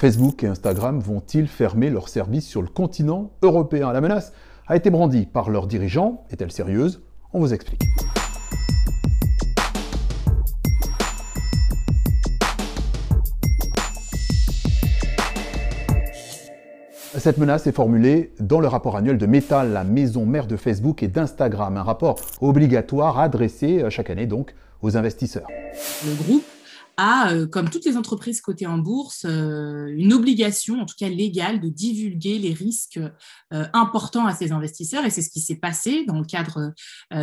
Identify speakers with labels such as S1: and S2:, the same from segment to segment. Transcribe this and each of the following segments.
S1: Facebook et Instagram vont-ils fermer leurs services sur le continent européen La menace a été brandie par leurs dirigeants. Est-elle sérieuse On vous explique. Cette menace est formulée dans le rapport annuel de Meta, la maison mère de Facebook et d'Instagram, un rapport obligatoire adressé chaque année donc aux investisseurs. Le
S2: groupe a, euh, comme toutes les entreprises cotées en bourse, euh, une obligation, en tout cas légale, de divulguer les risques euh, importants à ses investisseurs. Et c'est ce qui s'est passé dans le cadre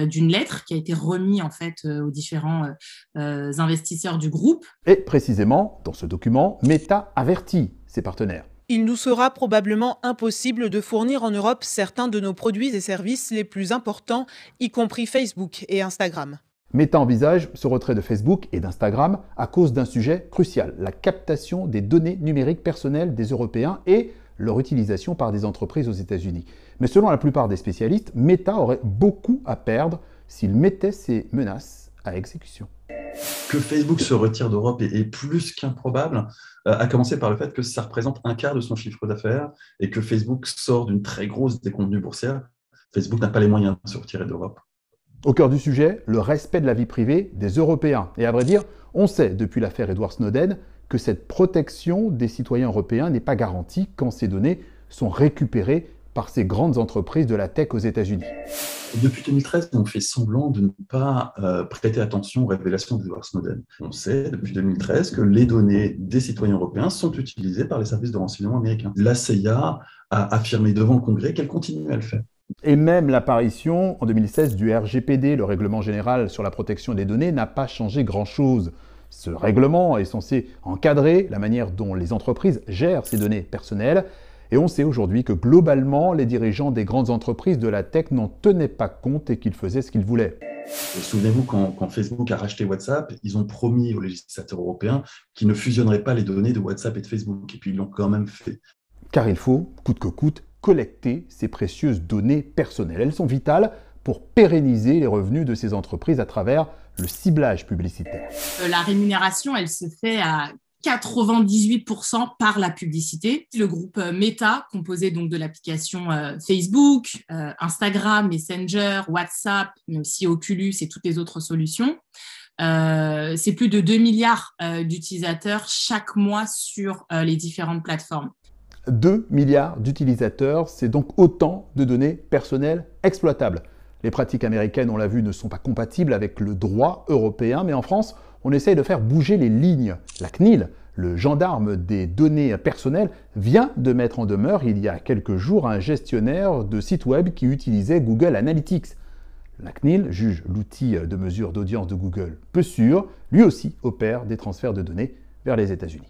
S2: d'une lettre qui a été remise en fait aux différents investisseurs du groupe.
S1: Et précisément, dans ce document, Meta avertit ses partenaires.
S2: Il nous sera probablement impossible de fournir en Europe certains de nos produits et services les plus importants, y compris Facebook et Instagram.
S1: Meta envisage ce retrait de Facebook et d'Instagram à cause d'un sujet crucial, la captation des données numériques personnelles des Européens et leur utilisation par des entreprises aux États-Unis. Mais selon la plupart des spécialistes, Meta aurait beaucoup à perdre s'il mettait ces menaces à exécution.
S3: Que Facebook se retire d'Europe est, plus qu'improbable, euh, à commencer par le fait que ça représente un quart de son chiffre d'affaires et que Facebook sort d'une très grosse déconvenue boursière. Facebook n'a pas les moyens de se retirer d'Europe. Au cœur du sujet, le respect de la vie privée
S1: des Européens. Et à vrai dire, on sait depuis l'affaire Edward Snowden que cette protection des citoyens européens n'est pas garantie quand ces données sont récupérées par ces grandes entreprises de la
S3: tech aux États-Unis. Depuis 2013, on fait semblant de ne pas euh, prêter attention aux révélations d'Edward Snowden. On sait depuis 2013 que les données des citoyens européens sont utilisées par les services de renseignement américains. La CIA a affirmé devant le Congrès qu'elle continue à le faire.
S1: Et même l'apparition en 2016 du RGPD, le règlement général sur la protection des données, n'a pas changé grand-chose. Ce règlement est censé encadrer la manière dont les entreprises gèrent ces données personnelles, et on sait aujourd'hui que globalement, les dirigeants des grandes entreprises
S3: de la tech n'en tenaient pas compte et qu'ils faisaient ce qu'ils voulaient. Souvenez-vous, quand, quand, Facebook a racheté WhatsApp, ils ont promis aux législateurs européens qu'ils ne fusionneraient pas les données de WhatsApp et de Facebook, et puis ils l'ont quand même fait. Car il faut, coûte que coûte, collecter ces précieuses données
S1: personnelles. Elles sont vitales pour pérenniser les revenus de ces entreprises à travers le ciblage publicitaire.
S2: Euh, la rémunération, elle se fait à 98% par la publicité. Le groupe euh, Meta, composé donc de l'application euh, Facebook, Instagram, Messenger, WhatsApp, mais aussi Oculus et toutes les autres solutions, c'est plus de 2 milliards d'utilisateurs chaque mois sur les différentes plateformes.
S1: 2 milliards d'utilisateurs, c'est donc autant de données personnelles exploitables. Les pratiques américaines, on l'a vu, ne sont pas compatibles avec le droit européen, mais en France, on essaye de faire bouger les lignes. La CNIL, le gendarme des données personnelles, vient de mettre en demeure il y a quelques jours un gestionnaire de site web qui utilisait Google Analytics. La CNIL juge l'outil de mesure d'audience de Google peu sûr, lui aussi opère des transferts de données vers les États-Unis.